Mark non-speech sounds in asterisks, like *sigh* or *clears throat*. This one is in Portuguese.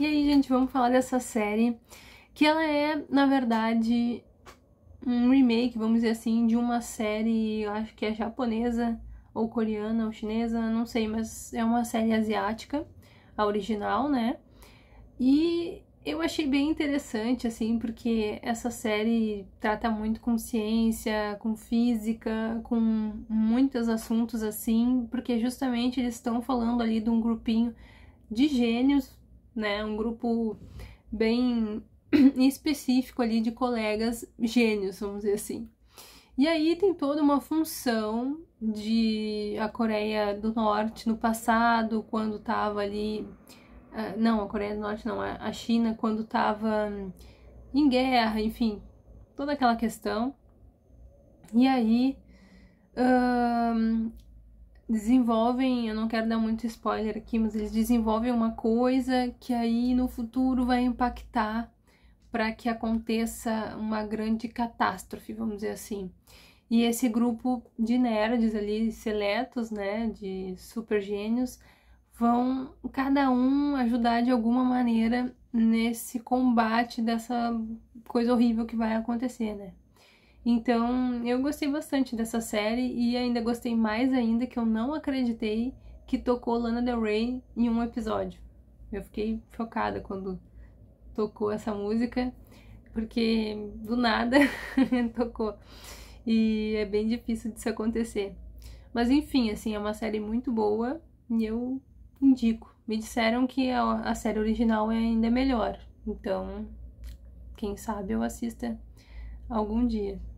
E aí, gente, vamos falar dessa série, que ela é, na verdade, um remake, vamos dizer assim, de uma série, eu acho que é japonesa, ou coreana, ou chinesa, não sei, mas é uma série asiática, a original, né? E eu achei bem interessante, assim, porque essa série trata muito com ciência, com física, com muitos assuntos assim, porque justamente eles estão falando ali de um grupinho de gênios né? Um grupo bem *clears throat* específico ali de colegas gênios, vamos dizer assim. E aí tem toda uma função de a Coreia do Norte no passado, quando estava ali. Ah, não, a Coreia do Norte não, a China, quando estava em guerra, enfim, toda aquela questão. E aí hum, desenvolvem, eu não quero dar muito spoiler aqui, mas eles desenvolvem uma coisa que aí no futuro vai impactar para que aconteça uma grande catástrofe, vamos dizer assim. E esse grupo de nerds ali, seletos, né, de super gênios, vão cada um ajudar de alguma maneira nesse combate dessa coisa horrível que vai acontecer, né? Então, eu gostei bastante dessa série e ainda gostei mais ainda que eu não acreditei que tocou Lana Del Rey em um episódio. Eu fiquei chocada quando tocou essa música, porque do nada *laughs* tocou. E é bem difícil disso acontecer. Mas enfim, assim, é uma série muito boa e eu indico. Me disseram que a, série original é ainda melhor. Então, quem sabe eu assista algum dia.